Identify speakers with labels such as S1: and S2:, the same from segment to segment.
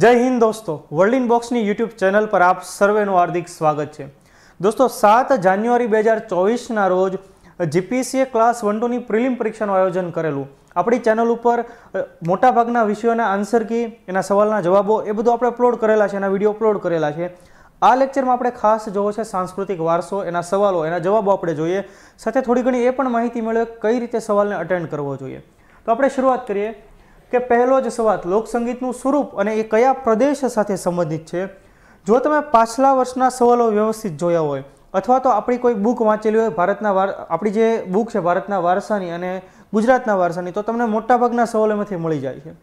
S1: જય હિન્દ દોસ્તો વર્લ્ડ ઇન બોક્સની યુટ્યુબ ચેનલ પર આપ સર્વેનું હાર્દિક સ્વાગત છે દોસ્તો સાત જાન્યુઆરી બે હજાર ચોવીસના રોજ જીપીસીએ ક્લાસ વન ટુની પ્રિલિમ પરીક્ષાનું આયોજન કરેલું આપણી ચેનલ ઉપર મોટાભાગના વિષયોના આન્સર કી એના સવાલના જવાબો એ બધું આપણે અપલોડ કરેલા છે એના વિડીયો અપલોડ કરેલા છે આ લેક્ચરમાં આપણે ખાસ જોવો છે સાંસ્કૃતિક વારસો એના સવાલો એના જવાબો આપણે જોઈએ સાથે થોડી ઘણી એ પણ માહિતી મેળવે કઈ રીતે સવાલને અટેન્ડ કરવો જોઈએ તો આપણે શરૂઆત કરીએ કે પહેલો જ સવાલ લોકસંગીતનું સ્વરૂપ અને એ કયા પ્રદેશ સાથે સંબંધિત છે જો તમે પાછલા વર્ષના સવાલો વ્યવસ્થિત જોયા હોય અથવા તો આપણી કોઈ બુક વાંચેલી હોય ભારતના વાર આપણી જે બુક છે ભારતના વારસાની અને ગુજરાતના વારસાની તો તમને મોટાભાગના સવાલો એમાંથી મળી જાય છે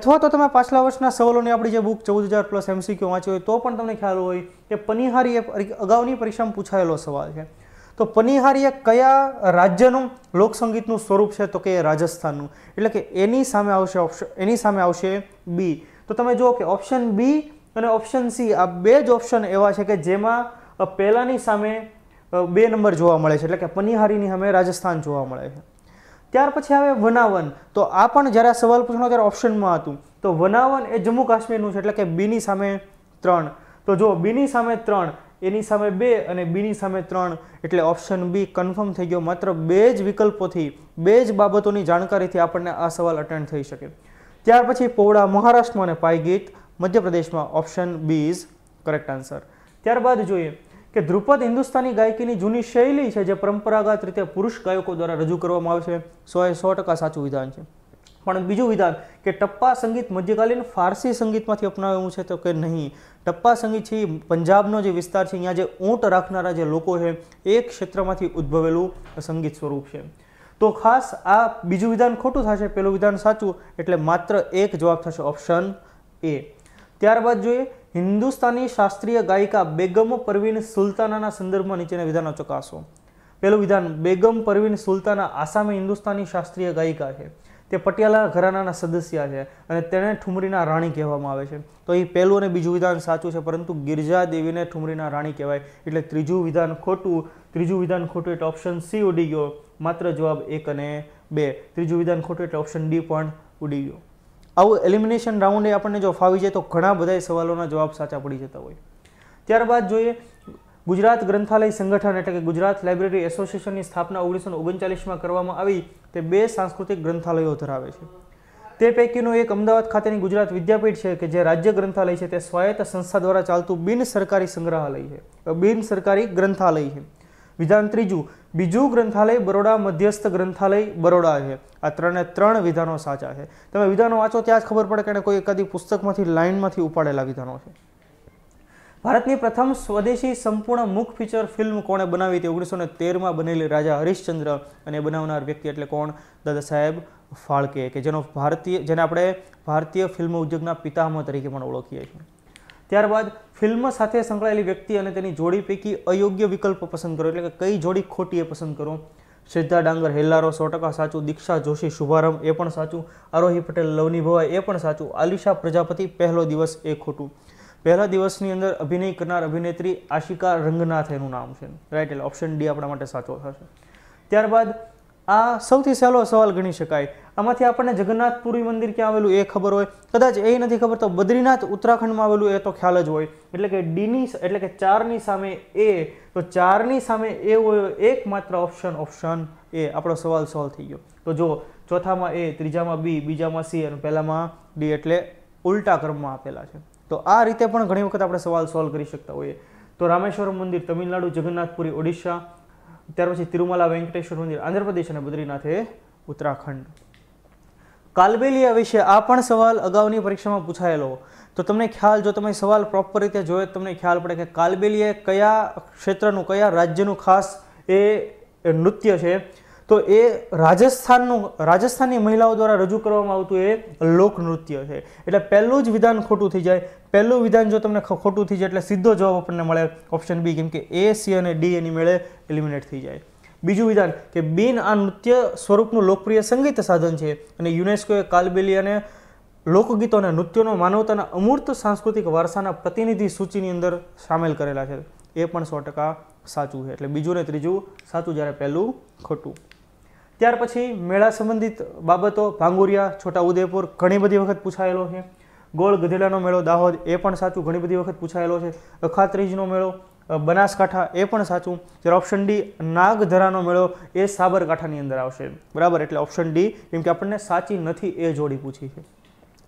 S1: અથવા તો તમે પાછલા વર્ષના સવાલોની આપણી જે બુક ચૌદ હજાર પ્લસ એમસીક્યુ વાંચી હોય તો પણ તમને ખ્યાલ હોય કે પનિહારી એ અગાઉની પરીક્ષામાં પૂછાયેલો સવાલ છે તો પનિહારી એ કયા રાજ્યનું લોકસંગીતનું સ્વરૂપ છે તો કે રાજસ્થાનનું એટલે કે એની સામે આવશે ઓપ્શન એની સામે આવશે બી તો તમે જુઓ કે ઓપ્શન બી અને ઓપ્શન સી આ બે જ ઓપ્શન એવા છે કે જેમાં પહેલાંની સામે બે નંબર જોવા મળે છે એટલે કે પનિહારીની સામે રાજસ્થાન જોવા મળે છે ત્યાર પછી આવે વનાવન તો આ પણ જ્યારે આ સવાલ પૂછવાનો ત્યારે ઓપ્શનમાં હતું તો વનાવન એ જમ્મુ કાશ્મીરનું છે એટલે કે બીની સામે ત્રણ તો જો બીની સામે ત્રણ એની સામે બે અને બીની સામે ત્રણ એટલે ઓપ્શન બી કન્ફર્મ થઈ ગયો માત્ર બે જ વિકલ્પોથી બે જ બાબતોની જાણકારીથી આપણને આ સવાલ અટેન્ડ થઈ શકે ત્યાર પછી પોવડા મહારાષ્ટ્રમાં અને પાયગીત મધ્યપ્રદેશમાં option B is correct answer ત્યારબાદ જોઈએ કે ધ્રુપદ હિન્દુસ્તાની ગાયકીની જૂની શૈલી છે જે પરંપરાગત રીતે પુરુષ ગાયકો દ્વારા રજૂ કરવામાં આવે છે સો એ સો ટકા સાચું વિધાન છે પણ બીજું વિધાન કે ટપ્પા સંગીત મધ્યકાલીન ફારસી સંગીતમાંથી અપનાવ્યું છે તો કે નહીં ટપ્પા સંગીત છે પંજાબનો જે વિસ્તાર છે અહીંયા જે ઊંટ રાખનારા જે લોકો છે એ ક્ષેત્રમાંથી ઉદ્ભવેલું સંગીત સ્વરૂપ છે તો ખાસ આ બીજું વિધાન ખોટું થશે પેલું વિધાન સાચું એટલે માત્ર એક જવાબ થશે ઓપ્શન એ ત્યારબાદ જોઈએ હિન્દુસ્તાની શાસ્ત્રીય ગાયિકા બેગમ પરવીન સુલતાનાના સંદર્ભમાં નીચેના વિધાનો ચકાસો પેલું વિધાન બેગમ પરવીન સુલતાના આસામે હિન્દુસ્તાની શાસ્ત્રીય ગાયિકા છે તે પટિયાલા ઘરાનાના સદસ્ય છે અને તેને ઠુમરીના રાણી કહેવામાં આવે છે તો એ પહેલું અને બીજું વિધાન સાચું છે પરંતુ ગિરજાદેવીને દેવીને ઠુમરીના રાણી કહેવાય એટલે ત્રીજું વિધાન ખોટું ત્રીજું વિધાન ખોટું એટલે ઓપ્શન સી ઉડી ગયો માત્ર જવાબ એક અને બે ત્રીજું વિધાન ખોટું એટલે ઓપ્શન ડી પણ ઉડી ગયો આવું એલિમિનેશન રાઉન્ડે આપણને જો ફાવી જાય તો ઘણા બધા સવાલોના જવાબ સાચા પડી જતા હોય ત્યારબાદ જોઈએ ગુજરાત ગ્રંથાલય સંગઠન એટલે કે ગુજરાત લાઇબ્રેરી એસોસિએશનની સ્થાપના ઓગણીસો ઓગણચાલીસમાં કરવામાં આવી તે બે સાંસ્કૃતિક ગ્રંથાલયો ધરાવે છે તે પૈકીનું એક અમદાવાદ ખાતેની ગુજરાત વિદ્યાપીઠ છે કે જે રાજ્ય ગ્રંથાલય છે તે સ્વાયત્ત સંસ્થા દ્વારા ચાલતું બિન સરકારી સંગ્રહાલય છે બિન સરકારી ગ્રંથાલય છે વિધાન ત્રીજું બીજું ગ્રંથાલય બરોડા મધ્યસ્થ ગ્રંથાલય બરોડા છે આ ત્રણે ત્રણ વિધાનો સાચા છે તમે વિધાનો વાંચો ત્યાં જ ખબર પડે કે કોઈ એકાદી પુસ્તકમાંથી લાઇનમાંથી ઉપાડેલા વિધાનો છે ભારતની પ્રથમ સ્વદેશી સંપૂર્ણ મુખ ફીચર ફિલ્મ કોણે બનાવી હતી ઓગણીસો ને તેરમાં બનેલી રાજા હરિશ્ચંદ્ર અને બનાવનાર વ્યક્તિ એટલે કોણ દાદા સાહેબ ફાળકે કે જેનો ભારતીય જેને આપણે ભારતીય ફિલ્મ ઉદ્યોગના પિતામહ તરીકે પણ ઓળખીએ છીએ ત્યારબાદ ફિલ્મ સાથે સંકળાયેલી વ્યક્તિ અને તેની જોડી પૈકી અયોગ્ય વિકલ્પ પસંદ કરો એટલે કે કઈ જોડી ખોટી એ પસંદ કરો શ્રદ્ધા ડાંગર હેલ્લારો સો ટકા સાચું દીક્ષા જોશી શુભારંભ એ પણ સાચું આરોહી પટેલ લવની ભવાઈ એ પણ સાચું આલિશા પ્રજાપતિ પહેલો દિવસ એ ખોટું પહેલા દિવસની અંદર અભિનય કરનાર અભિનેત્રી આશિકા રંગનાથ એનું નામ છે રાઈટ એટલે ઓપ્શન ડી આપણા માટે સાચો થશે ત્યારબાદ આ સૌથી સહેલો સવાલ ગણી શકાય આમાંથી આપણને જગન્નાથપુરી મંદિર ક્યાં આવેલું એ ખબર હોય કદાચ એ નથી ખબર તો બદ્રીનાથ ઉત્તરાખંડમાં આવેલું એ તો ખ્યાલ જ હોય એટલે કે ડીની એટલે કે ચારની સામે એ તો ચારની સામે એ હોય એકમાત્ર ઓપ્શન ઓપ્શન એ આપણો સવાલ સોલ્વ થઈ ગયો તો જો ચોથામાં એ ત્રીજામાં બી બીજામાં સી અને પહેલામાં ડી એટલે ઉલટા ક્રમમાં આપેલા છે તો આ રીતે પણ ઘણી વખત આપણે સવાલ સોલ્વ કરી શકતા હોઈએ તો રામેશ્વરમ મંદિર તમિલનાડુ જગન્નાથપુરી ઓડિશા ત્યાર પછી તિરુમલા વેંકટેશ્વર મંદિર આંધ્રપ્રદેશ અને બદ્રીનાથે ઉત્તરાખંડ કાલબેલિયા વિશે આ પણ સવાલ અગાઉની પરીક્ષામાં પૂછાયેલો તો તમને ખ્યાલ જો તમે સવાલ પ્રોપર રીતે જોયો તમને ખ્યાલ પડે કે કાલબેલિયા કયા ક્ષેત્રનું કયા રાજ્યનું ખાસ એ નૃત્ય છે તો એ રાજસ્થાનનું રાજસ્થાનની મહિલાઓ દ્વારા રજૂ કરવામાં આવતું એ લોકનૃત્ય છે એટલે પહેલું જ વિધાન ખોટું થઈ જાય પહેલું વિધાન જો તમને ખોટું થઈ જાય એટલે સીધો જવાબ આપણને મળે ઓપ્શન બી કેમ કે એ સી અને ડી એની મેળે એલિમિનેટ થઈ જાય બીજું વિધાન કે બિન આ નૃત્ય સ્વરૂપનું લોકપ્રિય સંગીત સાધન છે અને યુનેસ્કોએ કાલબેલી અને લોકગીતો અને નૃત્યોનો માનવતાના અમૂર્ત સાંસ્કૃતિક વારસાના પ્રતિનિધિ સૂચિની અંદર સામેલ કરેલા છે એ પણ સો ટકા સાચું છે એટલે બીજું ને ત્રીજું સાચું જ્યારે પહેલું ખોટું ત્યાર પછી મેળા સંબંધિત બાબતો ભાંગુરિયા છોટાઉદેપુર ઘણી બધી વખત પૂછાયેલો છે ગોળ ગધેડાનો મેળો દાહોદ એ પણ સાચું ઘણી બધી વખત પૂછાયેલો છે અખાત્રીજનો મેળો બનાસકાંઠા એ પણ સાચું જ્યારે ઓપ્શન ડી નાગધરાનો મેળો એ સાબરકાંઠાની અંદર આવશે બરાબર એટલે ઓપ્શન ડી કેમ કે આપણને સાચી નથી એ જોડી પૂછી છે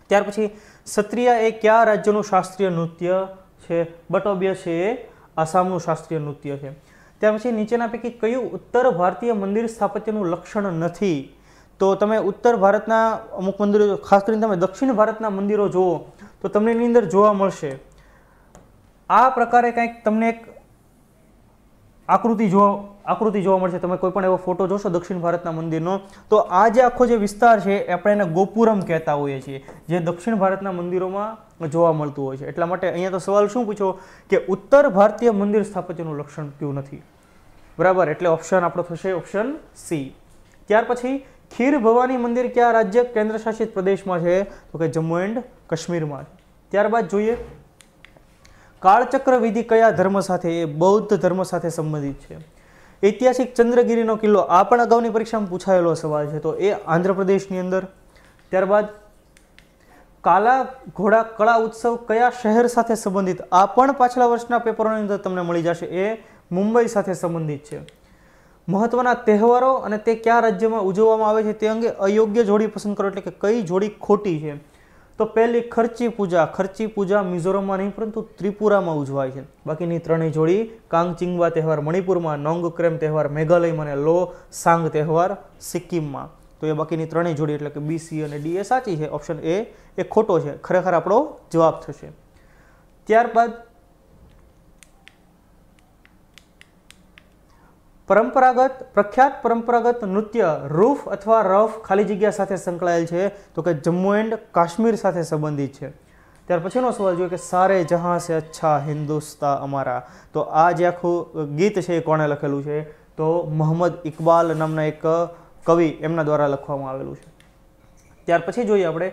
S1: ત્યાર પછી સત્રિયા એ કયા રાજ્યનું શાસ્ત્રીય નૃત્ય છે બટ ઓબ્ય છે એ આસામનું શાસ્ત્રીય નૃત્ય છે ત્યાર પછી નીચેના પૈકી કયું ઉત્તર ભારતીય મંદિર સ્થાપત્યનું લક્ષણ નથી તો તમે ઉત્તર ભારતના અમુક મંદિરો ખાસ કરીને તમે દક્ષિણ ભારતના મંદિરો જુઓ તો તમને એની અંદર જોવા મળશે આ પ્રકારે કંઈક તમને એક આકૃતિ જો આકૃતિ જોવા મળશે તમે કોઈ પણ એવો ફોટો જોશો દક્ષિણ ભારતના મંદિરનો તો આ જે આખો જે વિસ્તાર છે આપણે એને ગોપુરમ કહેતા હોઈએ છીએ જે દક્ષિણ ભારતના મંદિરોમાં જોવા મળતું હોય છે એટલા માટે અહીંયા તો સવાલ શું પૂછો કે ઉત્તર ભારતીય મંદિર સ્થાપત્યનું લક્ષણ કયું નથી બરાબર એટલે ઓપ્શન આપણો થશે ઓપ્શન સી ત્યાર પછી ખીર ભવાની મંદિર કયા રાજ્ય કેન્દ્રશાસિત પ્રદેશમાં છે તો કે જમ્મુ એન્ડ કાશ્મીરમાં ત્યારબાદ જોઈએ કાળચક્ર વિધિ કયા ધર્મ સાથે એ બૌદ્ધ ધર્મ સાથે સંબંધિત છે ઐતિહાસિક ચંદ્રગીરીનો કિલ્લો આ પણ અગાઉની પરીક્ષામાં પૂછાયેલો સવાલ છે તો એ આંધ્રપ્રદેશની અંદર ત્યારબાદ કાલા ઘોડા કળા ઉત્સવ કયા શહેર સાથે સંબંધિત આ પણ પાછલા વર્ષના પેપરોની અંદર તમને મળી જશે એ મુંબઈ સાથે સંબંધિત છે મહત્વના તહેવારો અને તે કયા રાજ્યમાં ઉજવવામાં આવે છે તે અંગે અયોગ્ય જોડી પસંદ કરો એટલે કે કઈ જોડી ખોટી છે તો પહેલી ખર્ચી પૂજા ખર્ચી પૂજા મિઝોરમમાં નહીં પરંતુ ત્રિપુરામાં ઉજવાય છે બાકીની ત્રણેય જોડી કાંગચિંગવા તહેવાર મણિપુરમાં નોંગ ક્રેમ તહેવાર મેઘાલયમાં અને લો સાંગ તહેવાર સિક્કિમમાં તો એ બાકીની ત્રણેય જોડી એટલે કે બીસી અને ડી એ સાચી છે ઓપ્શન એ એ ખોટો છે ખરેખર આપણો જવાબ થશે ત્યારબાદ પરંપરાગત પ્રખ્યાત પરંપરાગત નૃત્ય રૂફ અથવા રફ ખાલી જગ્યા સાથે સંકળાયેલ છે તો કે જમ્મુ એન્ડ કાશ્મીર સાથે સંબંધિત છે ત્યાર પછીનો સવાલ જોયો કે સારે જહાં સે અચ્છા હિન્દુસ્તા અમારા તો આ જે આખું ગીત છે એ કોણે લખેલું છે તો મોહમ્મદ ઇકબાલ નામના એક કવિ એમના દ્વારા લખવામાં આવેલું છે ત્યાર પછી જોઈએ આપણે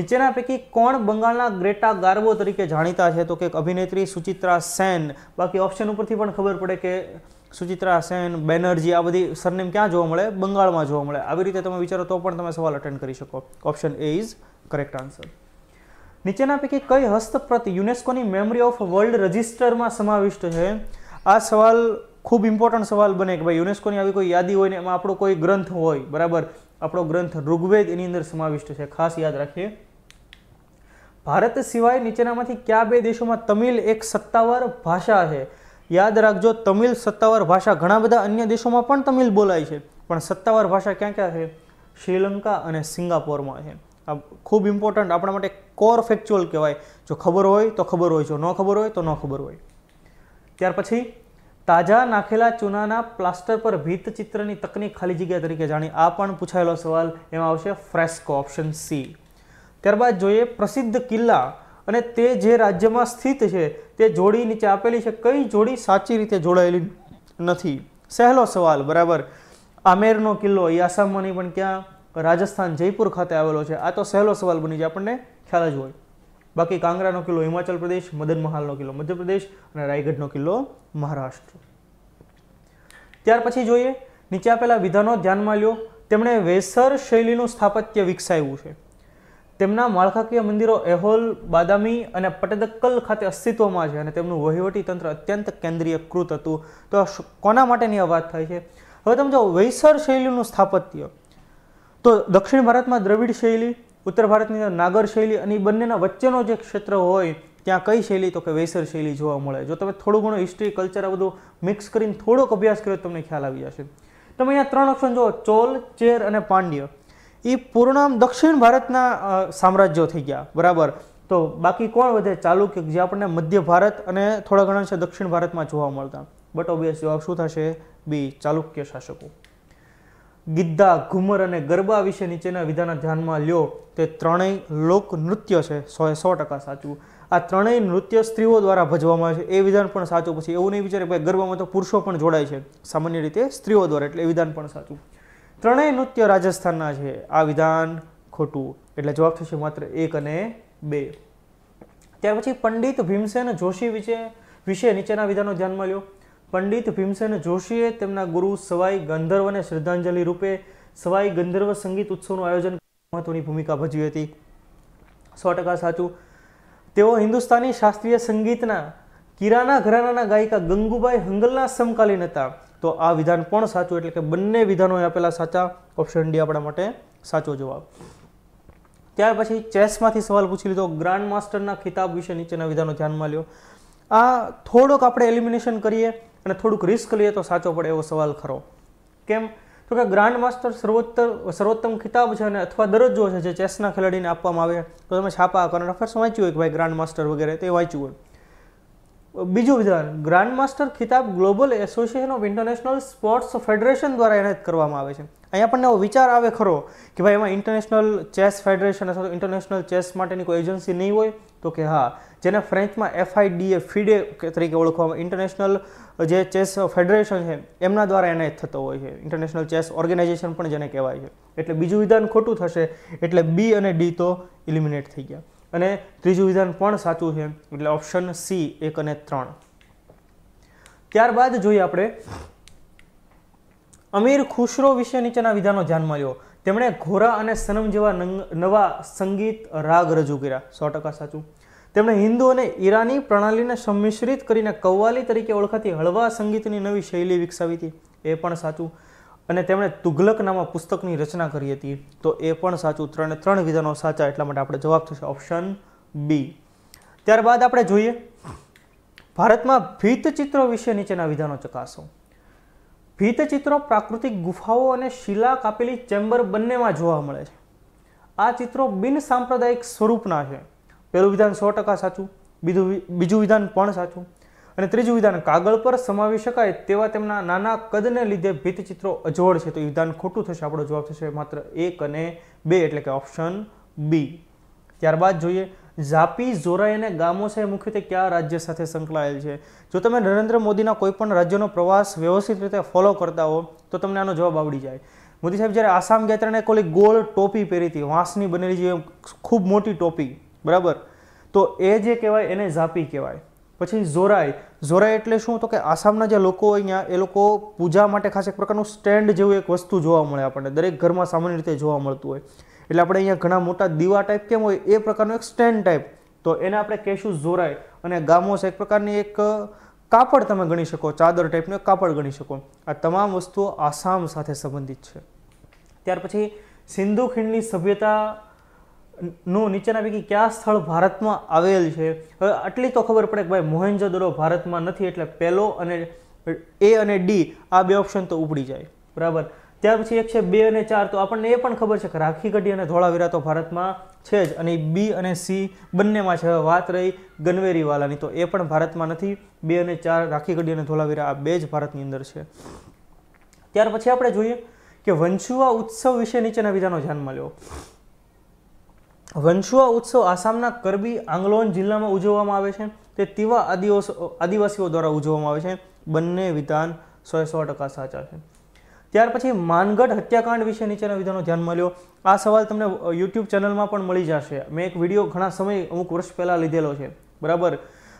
S1: નીચેના પૈકી કોણ બંગાળના ગ્રેટા ગાર્બો તરીકે જાણીતા છે તો કે અભિનેત્રી સુચિત્રા સેન બાકી ઓપ્શન ઉપરથી પણ ખબર પડે કે સુચિત્રા સેન બેનર્જી આ બધી સરનેમ ક્યાં જોવા મળે બંગાળમાં જોવા મળે આવી રીતે તમે વિચારો તો પણ તમે સવાલ અટેન્ડ કરી શકો option A is correct answer નીચેના પૈકી કઈ હસ્તપ્રત યુનેસ્કોની મેમરી ઓફ વર્લ્ડ રજિસ્ટરમાં સમાવિષ્ટ છે આ સવાલ ખૂબ ઇમ્પોર્ટન્ટ સવાલ બને કે ભાઈ યુનેસ્કોની આવી કોઈ યાદી હોય ને એમાં આપણો કોઈ ગ્રંથ હોય બરાબર આપણો ગ્રંથ ઋગ્વેદ એની અંદર સમાવિષ્ટ છે ખાસ યાદ રાખીએ ભારત સિવાય નીચેનામાંથી કયા બે દેશોમાં તમિલ એક સત્તાવાર ભાષા છે યાદ રાખજો તમિલ સત્તાવાર ભાષા ઘણા બધા અન્ય દેશોમાં પણ તમિલ બોલાય છે પણ સત્તાવાર ભાષા ક્યાં ક્યાં છે શ્રીલંકા અને સિંગાપોરમાં છે આ ખૂબ ઇમ્પોર્ટન્ટ આપણા માટે કોર ફેક્ચ્યુઅલ કહેવાય જો ખબર હોય તો ખબર હોય જો ન ખબર હોય તો ન ખબર હોય ત્યાર પછી તાજા નાખેલા ચૂનાના પ્લાસ્ટર પર ભીત ચિત્રની તકનીક ખાલી જગ્યા તરીકે જાણી આ પણ પૂછાયેલો સવાલ એમાં આવશે ફ્રેસ્કો ઓપ્શન સી ત્યારબાદ જોઈએ પ્રસિદ્ધ કિલ્લા અને તે જે રાજ્યમાં સ્થિત છે તે જોડી નીચે આપેલી છે કઈ જોડી સાચી રીતે જોડાયેલી નથી સહેલો સવાલ બરાબર આમેરનો કિલ્લો એ આસામમાંની પણ ક્યાં રાજસ્થાન જયપુર ખાતે આવેલો છે આ તો સહેલો સવાલ બની જાય આપણને ખ્યાલ જ હોય બાકી કાંગરાનો કિલ્લો હિમાચલ પ્રદેશ મદન મહાલનો કિલ્લો મધ્યપ્રદેશ અને રાયગઢનો કિલ્લો મહારાષ્ટ્ર ત્યાર પછી જોઈએ નીચે આપેલા વિધાનો ધ્યાનમાં લ્યો તેમણે વેસર શૈલીનું સ્થાપત્ય વિકસાવ્યું છે તેમના માળખાકીય મંદિરો એહોલ બાદામી અને પટેદક્કલ ખાતે અસ્તિત્વમાં છે અને તેમનું વહીવટી તંત્ર અત્યંત કેન્દ્રીયકૃત હતું તો કોના માટેની આ વાત થાય છે હવે તમે જો વૈસર શૈલીનું સ્થાપત્ય તો દક્ષિણ ભારતમાં દ્રવિડ શૈલી ઉત્તર ભારતની અંદર નાગર શૈલી અને એ બંનેના વચ્ચેનો જે ક્ષેત્ર હોય ત્યાં કઈ શૈલી તો કે વૈસર શૈલી જોવા મળે જો તમે થોડું ઘણું હિસ્ટ્રી કલ્ચર આ બધું મિક્સ કરીને થોડોક અભ્યાસ કર્યો તમને ખ્યાલ આવી જશે તમે અહીંયા ત્રણ ઓપ્શન જુઓ ચોલ ચેર અને પાંડ્ય એ પૂર્ણ દક્ષિણ ભારતના સામ્રાજ્યો થઈ ગયા બરાબર તો બાકી કોણ વધે ચાલુક્ય જે આપણને મધ્ય ભારત અને થોડા ઘણા છે દક્ષિણ ભારતમાં જોવા મળતા બટ ઓબ્વિયસ જવાબ શું થશે બી ચાલુક્ય શાસકો ગિદ્દા ઘુમર અને ગરબા વિશે નીચેના વિધાના ધ્યાનમાં લ્યો તે ત્રણેય લોક નૃત્ય છે સો સો ટકા સાચું આ ત્રણેય નૃત્ય સ્ત્રીઓ દ્વારા ભજવામાં આવે છે એ વિધાન પણ સાચું પછી એવું નહીં વિચારે ભાઈ ગરબામાં તો પુરુષો પણ જોડાય છે સામાન્ય રીતે સ્ત્રીઓ દ્વારા એટલે એ વિધાન પણ સાચું ત્રણેય નૃત્ય રાજસ્થાનના છે આ વિધાન ખોટું એટલે જવાબ થશે માત્ર એક અને બે ત્યાર પછી પંડિત ભીમસેન જોશી વિશે વિશે નીચેના વિધાનો ધ્યાનમાં લ્યો પંડિત ભીમસેન જોશીએ તેમના ગુરુ સવાઈ ગંધર્વને શ્રદ્ધાંજલિ રૂપે સવાઈ ગંધર્વ સંગીત ઉત્સવનું આયોજન મહત્વની ભૂમિકા ભજવી હતી સો ટકા સાચું તેઓ હિન્દુસ્તાની શાસ્ત્રીય સંગીતના કિરાના ઘરાનાના ગાયિકા ગંગુભાઈ હંગલના સમકાલીન હતા તો આ વિધાન પણ સાચું એટલે કે બંને વિધાનો આપેલા સાચા ઓપ્શન ડી આપણા માટે સાચો જવાબ ત્યાર પછી ચેસમાંથી સવાલ પૂછી લીધો ગ્રાન્ડ માસ્ટરના ખિતાબ વિશે નીચેના વિધાનો ધ્યાનમાં લ્યો આ થોડોક આપણે એલિમિનેશન કરીએ અને થોડુંક રિસ્ક લઈએ તો સાચો પડે એવો સવાલ ખરો કેમ તો કે ગ્રાન્ડ માસ્ટર સર્વોત્તમ સર્વોત્તમ ખિતાબ છે અને અથવા દરજ્જો છે જે ચેસના ખેલાડીને આપવામાં આવે તો તમે છાપા કરંટ અફેર્સ વાંચ્યું હોય કે ભાઈ ગ્રાન્ડ માસ્ટર વગેરે તે વાંચ્યું હોય બીજું વિધાન ગ્રાન્ડ માસ્ટર ખિતાબ global association of international sports federation દ્વારા એનાયત કરવામાં આવે છે અહીંયા આપણને એવો વિચાર આવે ખરો કે ભાઈ એમાં ઇન્ટરનેશનલ ચેસ ફેડરેશન અથવા ઇન્ટરનેશનલ ચેસ માટેની કોઈ એજન્સી નહીં હોય તો કે હા જેને ફ્રેન્ચમાં એફઆઈડીએ ફીડે તરીકે ઓળખવામાં ઇન્ટરનેશનલ જે ચેસ ફેડરેશન છે એમના દ્વારા એનાયત થતો હોય છે ઇન્ટરનેશનલ ચેસ ઓર્ગેનાઇઝેશન પણ જેને કહેવાય છે એટલે બીજું વિધાન ખોટું થશે એટલે બી અને ડી તો ઇલિમિનેટ થઈ ગયા અને ત્રીજું વિધાન પણ સાચું છે એટલે ઓપ્શન સી એક અને ત્રણ ત્યારબાદ જોઈએ આપણે અમીર ખુશરો વિશે નીચેના વિધાનો ધ્યાનમાં લ્યો તેમણે ઘોરા અને સનમ જેવા નવા સંગીત રાગ રજૂ કર્યા સો ટકા સાચું તેમણે હિન્દુ અને ઈરાની પ્રણાલીને સંમિશ્રિત કરીને કવ્વાલી તરીકે ઓળખાતી હળવા સંગીતની નવી શૈલી વિકસાવી હતી એ પણ સાચું અને તેમણે તુઘલક નામા પુસ્તકની રચના કરી હતી તો એ પણ સાચું ત્રણે ત્રણ વિધાનો સાચા એટલા માટે આપણે જવાબ થશે ઓપ્શન બી ત્યારબાદ આપણે જોઈએ ભારતમાં ભીતચિત્રો વિશે નીચેના વિધાનો ચકાસો ભીતચિત્રો પ્રાકૃતિક ગુફાઓ અને શિલા કાપેલી ચેમ્બર બંનેમાં જોવા મળે છે આ ચિત્રો બિન સાંપ્રદાયિક સ્વરૂપના છે પહેલું વિધાન સો ટકા સાચું બીજું બીજું વિધાન પણ સાચું અને ત્રીજું વિધાન કાગળ પર સમાવી શકાય તેવા તેમના નાના કદને લીધે ભીતચિત્રો અજોડ છે તો એ વિધાન ખોટું થશે આપણો જવાબ થશે માત્ર એક અને બે એટલે કે ઓપ્શન બી ત્યારબાદ જોઈએ ઝાપી ઝોરાઈ અને ગામોસાઈ મુખ્યત્વે કયા રાજ્ય સાથે સંકળાયેલ છે જો તમે નરેન્દ્ર મોદીના કોઈપણ રાજ્યનો પ્રવાસ વ્યવસ્થિત રીતે ફોલો કરતા હો તો તમને આનો જવાબ આવડી જાય મોદી સાહેબ જ્યારે આસામ ગયા ત્યારે કોલી ગોળ ટોપી પહેરી હતી વાંસની બનેલી જે ખૂબ મોટી ટોપી બરાબર તો એ જે કહેવાય એને ઝાપી કહેવાય પછી ઝોરાઈ ઝોરાઈ એટલે શું તો કે આસામના જે લોકો અહીંયા એ લોકો પૂજા માટે ખાસ એક પ્રકારનું સ્ટેન્ડ જેવું એક વસ્તુ જોવા મળે આપણને દરેક ઘરમાં સામાન્ય રીતે જોવા મળતું હોય એટલે આપણે અહીંયા ઘણા મોટા દીવા ટાઈપ કેમ હોય એ પ્રકારનો એક સ્ટેન્ડ ટાઈપ તો એને આપણે કહેશું ઝોરાય અને ગામોસ એક પ્રકારની એક કાપડ તમે ગણી શકો ચાદર ટાઈપનું એક કાપડ ગણી શકો આ તમામ વસ્તુઓ આસામ સાથે સંબંધિત છે ત્યાર પછી સિંધુ ખીણની સભ્યતા નું નીચેના પૈકી કયા સ્થળ ભારતમાં આવેલ છે હવે આટલી તો ખબર પડે કે ભાઈ મોહેન્જોદડો ભારતમાં નથી એટલે પહેલો અને એ અને ડી આ બે ઓપ્શન તો ઉપડી જાય બરાબર ત્યાર પછી એક છે બે અને ચાર તો આપણને એ પણ ખબર છે કે રાખી ગઢી અને ધોળાવીરા તો ભારતમાં છે જ અને બી અને સી બંનેમાં છે હવે વાત રહી ગનવેરીવાલાની તો એ પણ ભારતમાં નથી બે અને ચાર રાખી ગઢી અને ધોળાવીરા આ બે જ ભારતની અંદર છે ત્યાર પછી આપણે જોઈએ કે વંશુઆ ઉત્સવ વિશે નીચેના બીજાનો ધ્યાનમાં લ્યો વંશુઆ ઉત્સવ આસામના કરબી આંગલોન જિલ્લામાં ઉજવવામાં આવે છે તે તેવા આદિવાસીઓ દ્વારા ઉજવવામાં આવે છે બંને વિધાન સો સો ટકા સાચા છે ત્યાર પછી માનગઢ હત્યાકાંડ વિશે નીચેના વિધાનો ધ્યાનમાં લ્યો આ સવાલ તમને યુટ્યુબ ચેનલમાં પણ મળી જશે મેં એક વિડીયો ઘણા સમય અમુક વર્ષ પહેલાં લીધેલો છે બરાબર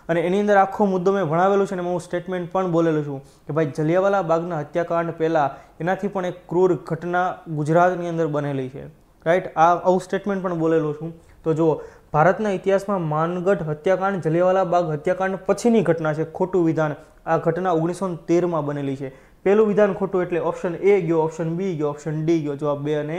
S1: અને એની અંદર આખો મુદ્દો મેં ભણાવેલું છે અને હું સ્ટેટમેન્ટ પણ બોલેલું છું કે ભાઈ જલિયાવાલા બાગના હત્યાકાંડ પહેલાં એનાથી પણ એક ક્રૂર ઘટના ગુજરાતની અંદર બનેલી છે રાઈટ આ આવું સ્ટેટમેન્ટ પણ બોલેલો છું તો જુઓ ભારતના ઇતિહાસમાં માનગઢ હત્યાકાંડ જલેવાલા બાગ હત્યાકાંડ પછીની ઘટના છે ખોટું વિધાન આ ઘટના ઓગણીસો તેરમાં બનેલી છે પહેલું વિધાન ખોટું એટલે ઓપ્શન એ ગયો ઓપ્શન બી ગયો ઓપ્શન ડી ગયો જવાબ બે અને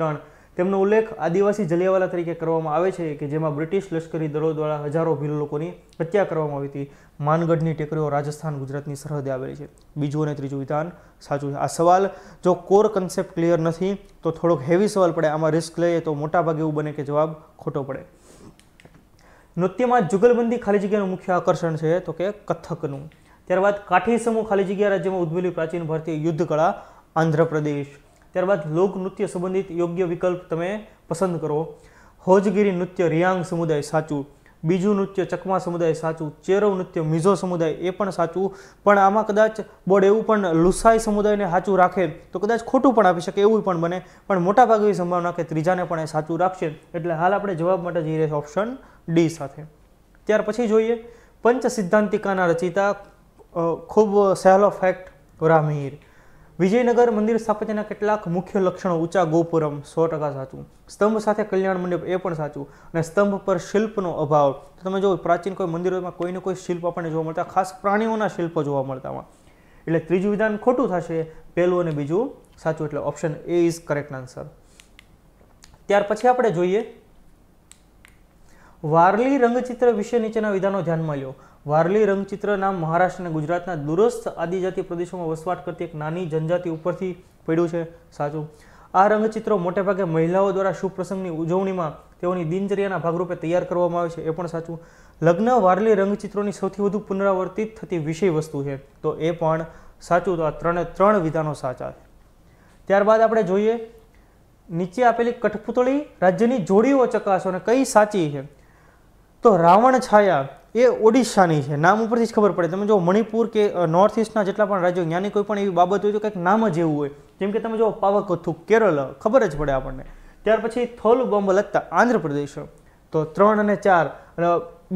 S1: ત્રણ તેમનો ઉલ્લેખ આદિવાસી જલિયાવાલા તરીકે કરવામાં આવે છે કે જેમાં બ્રિટિશ લશ્કરી દળો દ્વારા હજારો ભીલ લોકોની હત્યા કરવામાં આવી હતી માનગઢની ટેકરીઓ રાજસ્થાન ગુજરાતની સરહદે આવેલી છે બીજું અને ત્રીજું વિધાન સાચું છે આ સવાલ જો કોર કન્સેપ્ટ ક્લિયર નથી તો થોડોક હેવી સવાલ પડે આમાં રિસ્ક લઈએ તો મોટાભાગે એવું બને કે જવાબ ખોટો પડે નૃત્યમાં જુગલબંધી ખાલી જગ્યાનું મુખ્ય આકર્ષણ છે તો કે કથકનું ત્યારબાદ કાઠી સમૂહ ખાલી જગ્યા રાજ્યમાં ઉદ્ભવેલી પ્રાચીન ભારતીય યુદ્ધ કળા આંધ્રપ્રદેશ ત્યારબાદ લોક નૃત્ય સંબંધિત યોગ્ય વિકલ્પ તમે પસંદ કરો હોજગીરી નૃત્ય રિયાંગ સમુદાય સાચું બીજું નૃત્ય ચકમા સમુદાય સાચું ચેરવ નૃત્ય મિઝો સમુદાય એ પણ સાચું પણ આમાં કદાચ બોર્ડ એવું પણ લુસાઈ સમુદાયને સાચું રાખે તો કદાચ ખોટું પણ આપી શકે એવું પણ બને પણ મોટાભાગે સંભાવના કે ત્રીજાને પણ એ સાચું રાખશે એટલે હાલ આપણે જવાબ માટે જઈ રહ્યા ઓપ્શન ડી સાથે ત્યાર પછી જોઈએ પંચ સિદ્ધાંતિકાના રચિતા ખૂબ સહેલો ફેક્ટ રામીર વિજયનગર મંદિર સ્થાપત્યના કેટલાક મુખ્ય લક્ષણો ઊંચા ગોપુરમ સો ટકા સાચું સ્તંભ સાથે કલ્યાણ મંડપ એ પણ સાચું અને સ્તંભ પર શિલ્પનો અભાવ તો તમે જો પ્રાચીન કોઈ મંદિરોમાં કોઈને કોઈ શિલ્પ આપણને જોવા મળતા ખાસ પ્રાણીઓના શિલ્પો જોવા મળતા એટલે ત્રીજું વિધાન ખોટું થશે પહેલું અને બીજું સાચું એટલે option A is correct answer ત્યાર પછી આપણે જોઈએ વારલી રંગચિત્ર વિશે નીચેના વિધાનો ધ્યાનમાં લ્યો વારલી રંગચિત્ર નામ મહારાષ્ટ્ર અને ગુજરાતના દૂરસ્થ આદિજાતિ પ્રદેશોમાં વસવાટ કરતી એક નાની જનજાતિ ઉપરથી પડ્યું છે સાચું આ રંગચિત્રો મોટેભાગે મહિલાઓ દ્વારા શુભ પ્રસંગની ઉજવણીમાં તેઓની દિનચર્યાના ભાગરૂપે તૈયાર કરવામાં આવે છે એ પણ સાચું લગ્ન વારલી રંગચિત્રોની સૌથી વધુ પુનરાવર્તિત થતી વિષય વસ્તુ છે તો એ પણ સાચું તો આ ત્રણે ત્રણ વિધાનો સાચા છે ત્યારબાદ આપણે જોઈએ નીચે આપેલી કઠપૂતળી રાજ્યની જોડીઓ ચકાસો અને કઈ સાચી છે તો રાવણ છાયા એ ઓડિશાની છે નામ ઉપરથી જ ખબર પડે તમે જો મણિપુર કે નોર્થ ઇસ્ટના જેટલા પણ રાજ્યો ત્યાંની કોઈ પણ એવી બાબત હોય તો કંઈક નામ જ એવું હોય જેમ કે તમે જો પાવાકોથુ કેરળ ખબર જ પડે આપણને ત્યાર પછી થોલ બોમ્બ લગતા આંધ્રપ્રદેશ તો ત્રણ અને ચાર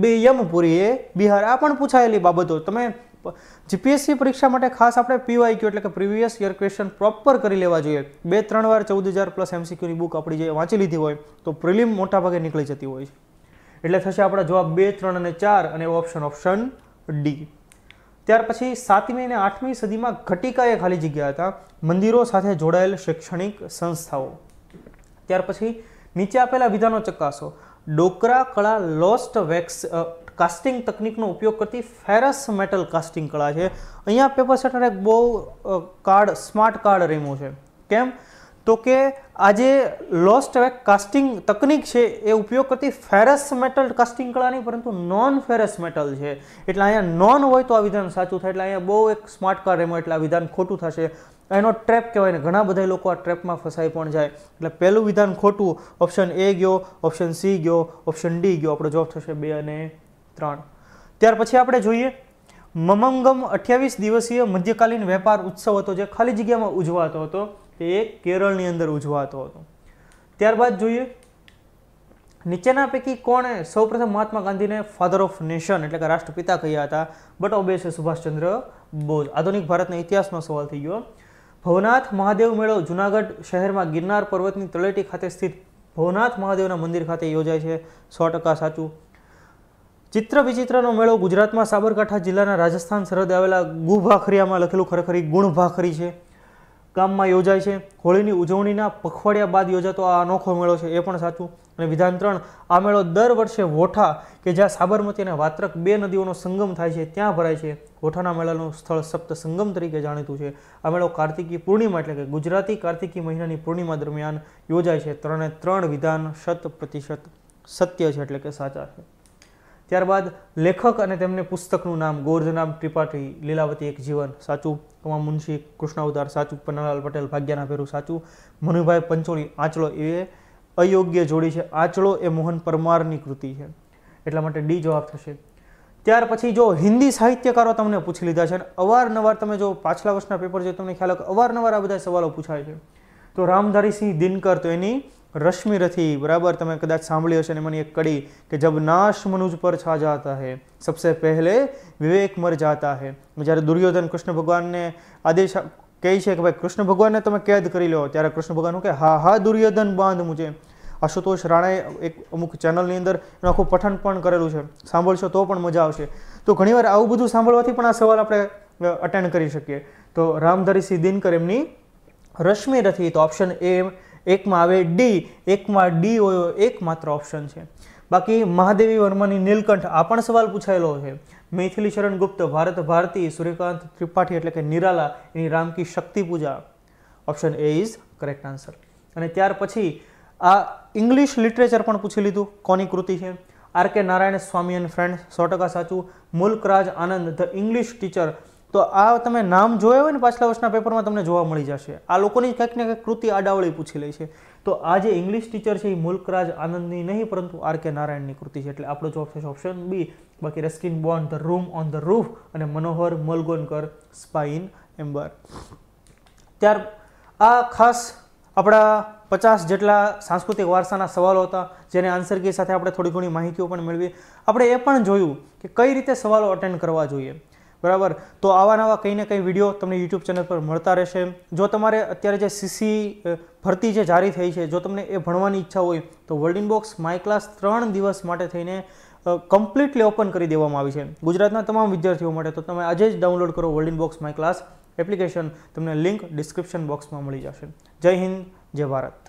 S1: બે યમપુરી એ બિહાર આ પણ પૂછાયેલી બાબતો તમે જીપીએસસી પરીક્ષા માટે ખાસ આપણે પીવાય ક્યુ એટલે કે પ્રીવિયસ યર ક્વેશ્ચન પ્રોપર કરી લેવા જોઈએ બે ત્રણ વાર ચૌદ હજાર પ્લસ એમસીક્યુની બુક આપણી જે વાંચી લીધી હોય તો પ્રિલિમ મોટા ભાગે નીકળી જતી હોય છે એટલે થશે આપણા જવાબ બે ત્રણ અને ચાર અને ઓપ્શન ઓપ્શન ડી ત્યાર પછી સાતમી અને આઠમી સદીમાં ઘટિકાએ ખાલી જગ્યા હતા મંદિરો સાથે જોડાયેલ શૈક્ષણિક સંસ્થાઓ ત્યાર પછી નીચે આપેલા વિધાનો ચકાસો ડોકરા કળા લોસ્ટ વેક્સ કાસ્ટિંગ તકનિકનો ઉપયોગ કરતી ફેરસ મેટલ કાસ્ટિંગ કળા છે અહીંયા પેપર સેટર એક બહુ કાર્ડ સ્માર્ટ કાર્ડ રમ્યું છે કેમ તો કે આજે લોસ્ટ હવે કાસ્ટિંગ તકનિક છે એ ઉપયોગ કરતી ફેરસ મેટલ કાસ્ટિંગ કળા નહીં પરંતુ નોન ફેરસ મેટલ છે એટલે અહીંયા નોન હોય તો આ વિધાન સાચું થાય એટલે અહીંયા બહુ એક સ્માર્ટ કાર રેમો એટલે આ વિધાન ખોટું થશે એનો ટ્રેપ કહેવાય ને ઘણા બધા લોકો આ ટ્રેપમાં ફસાઈ પણ જાય એટલે પહેલું વિધાન ખોટું ઓપ્શન એ ગયો ઓપ્શન સી ગયો ઓપ્શન ડી ગયો આપણો જવાબ થશે બે અને ત્રણ ત્યાર પછી આપણે જોઈએ મમંગમ અઠ્યાવીસ દિવસીય મધ્યકાલીન વેપાર ઉત્સવ હતો જે ખાલી જગ્યામાં ઉજવાતો હતો એ કેરળની અંદર ઉજવાતો હતો ત્યારબાદ જોઈએ નીચેના પૈકી કોણે સૌપ્રથમ મહાત્મા ગાંધીને ફાધર ઓફ નેશન એટલે કે રાષ્ટ્રપિતા કહ્યા હતા બટ ઓબે સુભાષચંદ્ર બોઝ આધુનિક ભારતના ઇતિહાસનો સવાલ થઈ ગયો ભવનાથ મહાદેવ મેળો જુનાગઢ શહેરમાં ગિરનાર પર્વતની તળેટી ખાતે સ્થિત ભવનાથ મહાદેવના મંદિર ખાતે યોજાય છે સો ટકા સાચું ચિત્ર વિચિત્રનો મેળો ગુજરાતમાં સાબરકાંઠા જિલ્લાના રાજસ્થાન સરહદે આવેલા ગુભાખરિયામાં લખેલું ખરેખર ગુણભાખરી છે ગામમાં યોજાય છે હોળીની ઉજવણીના પખવાડિયા બાદ યોજાતો આ અનોખો મેળો છે એ પણ સાચું અને વિધાન ત્રણ આ મેળો દર વર્ષે વોઠા કે જ્યાં સાબરમતી અને વાત્રક બે નદીઓનો સંગમ થાય છે ત્યાં ભરાય છે વોઠાના મેળાનું સ્થળ સપ્ત સંગમ તરીકે જાણીતું છે આ મેળો કાર્તિકી પૂર્ણિમા એટલે કે ગુજરાતી કાર્તિકી મહિનાની પૂર્ણિમા દરમિયાન યોજાય છે ત્રણે ત્રણ વિધાન શત પ્રતિશત સત્ય છે એટલે કે સાચા છે ત્યારબાદ લેખક અને તેમને પુસ્તકનું નામ ગોરધનામ ત્રિપાઠી લીલાવતી એક જીવન સાચું કમામ મુનશી કૃષ્ણાવતાર સાચું પન્નાલાલ પટેલ ભાગ્યના ભેરું સાચું મનુભાઈ પંચોળી આંચળો એ અયોગ્ય જોડી છે આંચળો એ મોહન પરમારની કૃતિ છે એટલા માટે ડી જવાબ થશે ત્યાર પછી જો હિન્દી સાહિત્યકારો તમને પૂછી લીધા છે અને અવારનવાર તમે જો પાછલા વર્ષના પેપર જો તમને ખ્યાલ અવારનવાર આ બધા સવાલો પૂછાય છે તો રામધારી સિંહ દિનકર તો એની રશ્મિરથી બરાબર તમે કદાચ સાંભળી હશે ને મને એક કડી કે જબ નાશ મનુજ પર છા જાતા હે સબસે પહેલે વિવેક મર જાતા હે જ્યારે દુર્યોધન કૃષ્ણ ભગવાનને આદેશ કહે છે કે ભાઈ કૃષ્ણ ભગવાનને તમે કેદ કરી લો ત્યારે કૃષ્ણ ભગવાન કે હા હા દુર્યોધન બાંધ મુજે આશુતોષ રાણાએ એક અમુક ચેનલની અંદર એનું આખું પઠન પણ કરેલું છે સાંભળશો તો પણ મજા આવશે તો ઘણીવાર આવું બધું સાંભળવાથી પણ આ સવાલ આપણે અટેન્ડ કરી શકીએ તો રામધારી સિંહ દિનકર એમની રશ્મિ રથી તો ઓપ્શન એ એકમાં આવે ડી એકમાં ડી હોય એક માત્ર ઓપ્શન છે બાકી મહાદેવી વર્માની નીલકંઠ આ પણ સવાલ પૂછાયેલો છે મૈથિલી શરણ ગુપ્ત ભારત ભારતી સૂર્યકાંત ત્રિપાઠી એટલે કે નિરાલા એની રામકી Shakti Puja option A is correct answer અને ત્યાર પછી આ ઇંગ્લિશ લિટરેચર પણ પૂછી લીધું કોની કૃતિ છે R K Narayan Swami and friend સો ટકા સાચું Mulkraj Anand the English teacher તો આ તમે નામ જોયા હોય ને પાછલા વર્ષના પેપરમાં તમને જોવા મળી જશે આ લોકોની કંઈક ને કંઈક કૃતિ આડાવળી પૂછી લે છે તો આ જે ઇંગ્લિશ ટીચર છે એ મુલ્કરાજ આનંદની નહીં પરંતુ આર કે નારાયણની કૃતિ છે એટલે આપણો જવાબ થશે ઓપ્શન બી બાકી Ruskin Bond the room on the roof અને મનોહર મલગોનકર સ્પાઇન એમ્બર ત્યાર આ ખાસ આપણા પચાસ જેટલા સાંસ્કૃતિક વારસાના સવાલો હતા જેને આન્સર કી સાથે આપણે થોડી ઘણી માહિતીઓ પણ મેળવી આપણે એ પણ જોયું કે કઈ રીતે સવાલો અટેન્ડ કરવા જોઈએ બરાબર તો આવા નવા કંઈ ને કંઈ વિડીયો તમને યુટ્યુબ ચેનલ પર મળતા રહેશે જો તમારે અત્યારે જે સીસી ભરતી જે જારી થઈ છે જો તમને એ ભણવાની ઈચ્છા હોય તો વર્લ્ડ ઇનબોક્સ માય ક્લાસ ત્રણ દિવસ માટે થઈને કમ્પ્લીટલી ઓપન કરી દેવામાં આવી છે ગુજરાતના તમામ વિદ્યાર્થીઓ માટે તો તમે આજે જ ડાઉનલોડ કરો world inbox my class application તમને લિંક ડિસ્ક્રિપ્શન બોક્સમાં મળી જશે જય હિન્દ જય ભારત